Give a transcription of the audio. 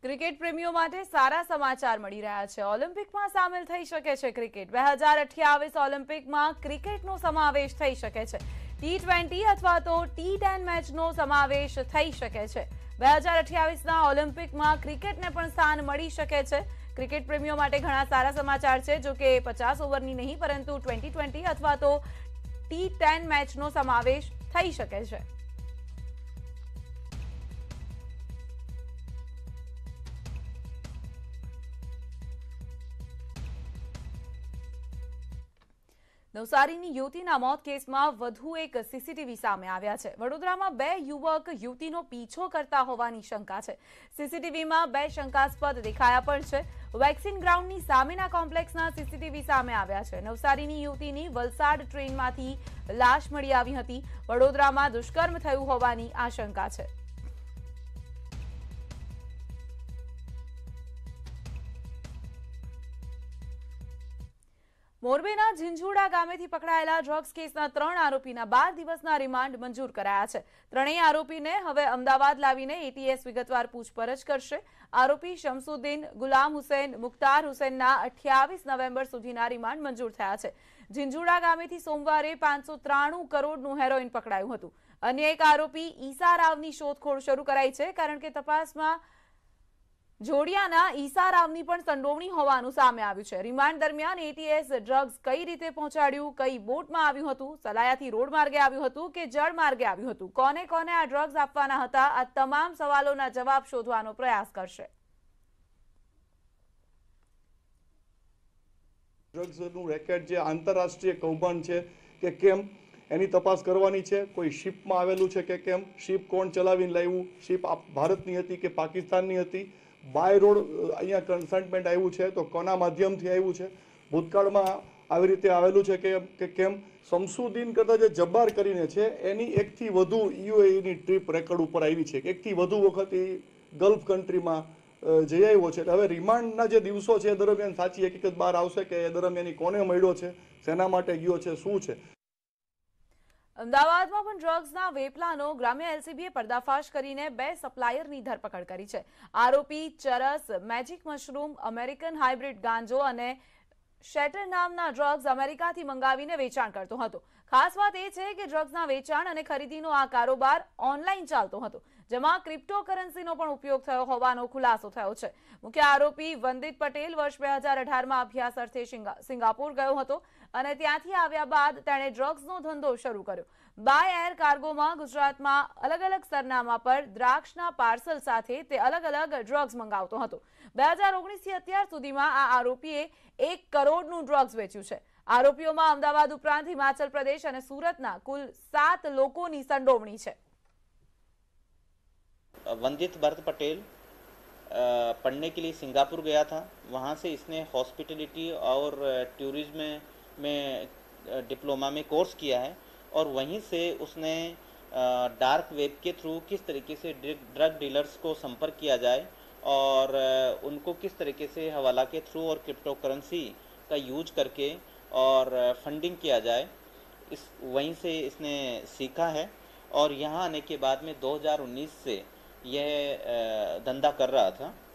cricket પ્રેમીઓ માટે સારા સમાચાર મળી રહ્યા છે ઓલિમ્પિકમાં સામેલ થઈ શકે છે ક્રિકેટ 2028 ઓલિમ્પિકમાં ક્રિકેટનો સમાવેશ થઈ શકે છે ટી20 અથવા તો ટી10 મેચનો સમાવેશ થઈ શકે છે 2028 ના ઓલિમ્પિકમાં ક્રિકેટને પણ સ્થાન મળી શકે છે ક્રિકેટ પ્રેમીઓ માટે ઘણા સારા સમાચાર છે જો કે 50 ઓવરની નહીં પરંતુ 2020 અથવા તો ટી10 મેચનો સમાવેશ થઈ શકે છે નવસારીની યુવતીના મોત કેસમાં વધુ એક સીસીટીવી સામે આવ્યા છે વડોદરામાં બે યુવક યુવતીનો પીછો કરતા હોવાની શંકા છે સીસીટીવીમાં બે શંકાસ્પદ દેખાયા પણ છે વેક્સિન ગ્રાઉન્ડની સામેના કોમ્પ્લેક્સના સીસીટીવી સામે આવ્યા છે નવસારીની યુવતીની વલસાડ ટ્રેનમાંથી લાશ મળી આવી હતી વડોદરામાં દુષ્કર્મ થયું હોવાની આશંકા છે મોરબીના ઝીંઝુડા ગામેથી પકડાયેલા ડ્રગ્સ કેસના ત્રણ આરોપીના બાર દિવસના રિમાન્ડ મંજૂર કરાયા છે ત્રણેય આરોપીને હવે અમદાવાદ લાવીને એટીએસ વિગતવાર પૂછપરછ કરશે આરોપી શમસુદ્દીન ગુલામ હુસેન મુખ્તાર હુસેનના અઠ્યાવીસ નવેમ્બર સુધીના રિમાન્ડ મંજૂર થયા છે ઝીંઝુડા ગામેથી સોમવારે પાંચસો ત્રાણું કરોડનું હેરોઇન પકડાયું હતું અન્ય એક આરોપી ઈસા રાવની શોધખોળ શરૂ કરાઈ છે કારણ કે તપાસમાં જોડિયાના ઈસારામની પણ સંડોવણી હોવાનું સામે આવ્યું છે રિમાન્ડ દરમિયાન એટીએસ ડ્રગ્સ કઈ રીતે પહોંચાડ્યું કઈ બોટમાં આવ્યું હતું સલાયાથી રોડ માર્ગે આવ્યું હતું કે જળ માર્ગે આવ્યું હતું કોને કોને આ ડ્રગ્સ આપવાના હતા આ તમામ સવાલોના જવાબ શોધવાનો પ્રયાસ કરશે ડ્રગ્સનું રેકેટ જે આંતરરાષ્ટ્રીય કૌભાંડ છે કે કેમ એની તપાસ કરવાની છે કોઈ શિપમાં આવેલું છે કે કેમ શિપ કોણ ચલાવીને લાવ્યું શિપ ભારતની હતી કે પાકિસ્તાનની હતી બાય રોડ અહીંયા કન્સન્ટમેન્ટ આવ્યું છે તો કોના માધ્યમથી આવ્યું છે ભૂતકાળમાં આવી રીતે આવેલું છે કે કેમ શમસુદ્દીન કરતાં જે જબ્બાર કરીને છે એની એકથી વધુ યુએઈની ટ્રીપ રેકોર્ડ ઉપર આવી છે એકથી વધુ વખત એ ગલ્ફ કન્ટ્રીમાં જઈ આવ્યો છે એટલે હવે રિમાન્ડના જે દિવસો છે એ દરમિયાન સાચી હકીકત બહાર આવશે કે એ દરમિયાન એ કોને મળ્યો છે શેના માટે ગયો છે શું છે અમદાવાદમાં પણ ડ્રગ્સના વેપલાનો ગ્રામ્ય એલસીબીએ પર્દાફાશ કરીને બે સપ્લાયરની ધરપકડ કરી છે આરોપી ચરસ મેજિક મશરૂમ અમેરિકન હાઇબ્રિડ ગાંજો અને શેટર નામના ડ્રગ્સ અમેરિકાથી મંગાવીને વેચાણ કરતો હતો ખાસ વાત એ છે કે ડ્રગ્સના વેચાણ અને ખરીદીનો આ કારોબાર ઓનલાઈન ચાલતો હતો જેમાં ક્રિપ્ટોકરન્સીનો પણ ઉપયોગ થયો હોવાનો ખુલાસો થયો છે મુખ્ય આરોપી વંદિત પટેલ વર્ષ બે હજાર અઢારમાં અભ્યાસ અર્થે સિંગાપુર ગયો હતો અને ત્યાંથી આવ્યા બાદ તેણે ડ્રગ્સનો ધંધો શરૂ કર્યો બાય એર કાર્ગોમાં ગુજરાતમાં અલગ અલગ સરનામા પર દ્રાક્ષના પાર્સલ સાથે તે અલગ અલગ ડ્રગ્સ મંગાવતો હતો બે હજાર ઓગણીસથી અત્યાર સુધીમાં આ આરોપીએ એક કરોડનું ડ્રગ્સ વેચ્યું છે આરોપીઓમાં અમદાવાદ ઉપરાંત હિમાચલ પ્રદેશ અને સુરતના કુલ સાત લોકોની સંડોવણી है वंदित भरत पटेल पढ़ने के लिए सिंगापुर गया था वहाँ से इसने हॉस्पिटलिटी और टूरिज्म में, में डिप्लोमा में कोर्स किया है और वहीं से उसने डार्क वेब के थ्रू किस तरीके से ड्रग डीलर्स को संपर्क किया जाए और उनको किस तरीके से हवाला के थ्रू और क्रिप्टो करेंसी का यूज करके और फंडिंग किया जाए इस वहीं से इसने सीखा है और यहाँ आने के बाद में 2019 से यह धंधा कर रहा था